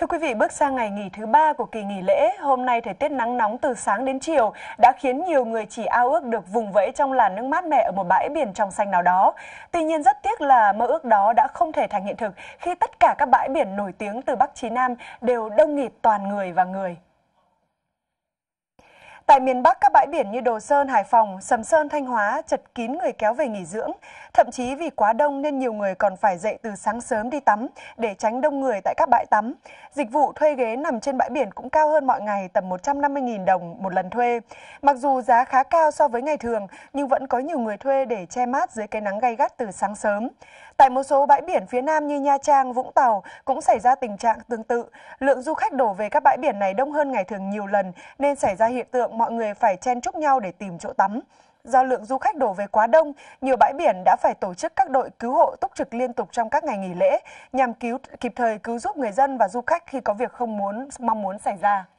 Thưa quý vị, bước sang ngày nghỉ thứ ba của kỳ nghỉ lễ, hôm nay thời tiết nắng nóng từ sáng đến chiều đã khiến nhiều người chỉ ao ước được vùng vẫy trong làn nước mát mẻ ở một bãi biển trong xanh nào đó. Tuy nhiên rất tiếc là mơ ước đó đã không thể thành hiện thực khi tất cả các bãi biển nổi tiếng từ Bắc Chí Nam đều đông nghịt toàn người và người. Tại miền Bắc, các bãi biển như Đồ Sơn, Hải Phòng, Sầm Sơn, Thanh Hóa chật kín người kéo về nghỉ dưỡng. Thậm chí vì quá đông nên nhiều người còn phải dậy từ sáng sớm đi tắm để tránh đông người tại các bãi tắm. Dịch vụ thuê ghế nằm trên bãi biển cũng cao hơn mọi ngày tầm 150.000 đồng một lần thuê. Mặc dù giá khá cao so với ngày thường nhưng vẫn có nhiều người thuê để che mát dưới cái nắng gay gắt từ sáng sớm. Tại một số bãi biển phía Nam như Nha Trang, Vũng Tàu cũng xảy ra tình trạng tương tự. Lượng du khách đổ về các bãi biển này đông hơn ngày thường nhiều lần nên xảy ra hiện tượng mọi người phải chen chúc nhau để tìm chỗ tắm. Do lượng du khách đổ về quá đông, nhiều bãi biển đã phải tổ chức các đội cứu hộ túc trực liên tục trong các ngày nghỉ lễ nhằm cứu kịp thời cứu giúp người dân và du khách khi có việc không muốn mong muốn xảy ra.